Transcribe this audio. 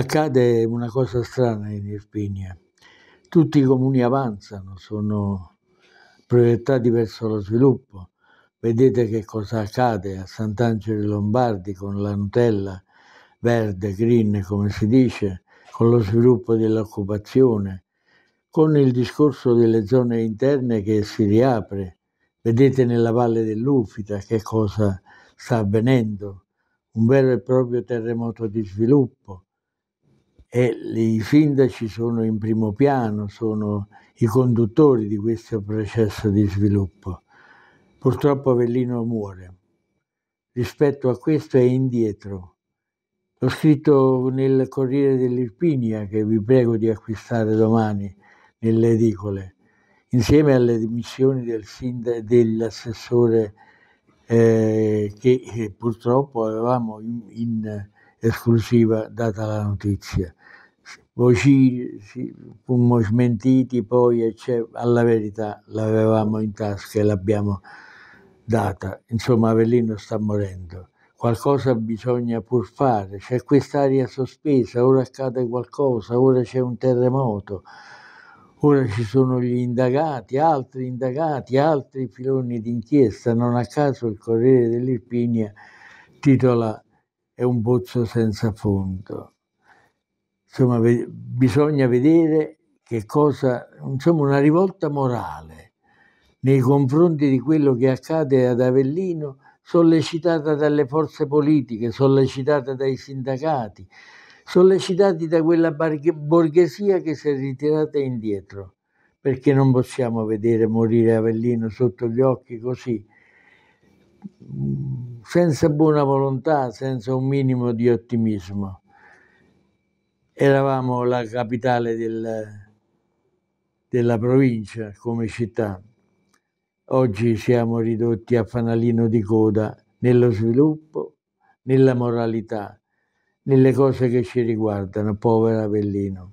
accade una cosa strana in Irpinia. Tutti i comuni avanzano, sono proiettati verso lo sviluppo. Vedete che cosa accade a Sant'Angelo Lombardi con la Nutella verde, green, come si dice, con lo sviluppo dell'occupazione, con il discorso delle zone interne che si riapre. Vedete nella valle dell'Ufita che cosa sta avvenendo, un vero e proprio terremoto di sviluppo e i sindaci sono in primo piano, sono i conduttori di questo processo di sviluppo. Purtroppo Avellino muore. Rispetto a questo è indietro. L'ho scritto nel Corriere dell'Irpinia che vi prego di acquistare domani nelle edicole, insieme alle dimissioni del sindaco, dell'assessore eh, che, che, eh, purtroppo avevamo in, in esclusiva data la notizia. Poi ci, fummo smentiti poi e c'è, alla verità l'avevamo in tasca e l'abbiamo data. Insomma Avellino sta morendo. Qualcosa bisogna pur fare, c'è quest'aria sospesa, ora accade qualcosa, ora c'è un terremoto, ora ci sono gli indagati, altri indagati, altri filoni d'inchiesta. Non a caso il Corriere dell'Irpinia titola È un pozzo senza fondo insomma, ve- bisogna vedere che cosa, insomma, una rivolta morale nei confronti di quello che accade ad Avellino, sollecitata dalle forze politiche, sollecitata dai sindacati, sollecitati da quella barghe- borghesia che si è ritirata indietro, perché non possiamo vedere morire Avellino sotto gli occhi così, mm, senza buona volontà, senza un minimo di ottimismo eravamo la capitale del, della provincia come città. Oggi siamo ridotti a fanalino di coda nello sviluppo, nella moralità, nelle cose che ci riguardano, povero Avellino.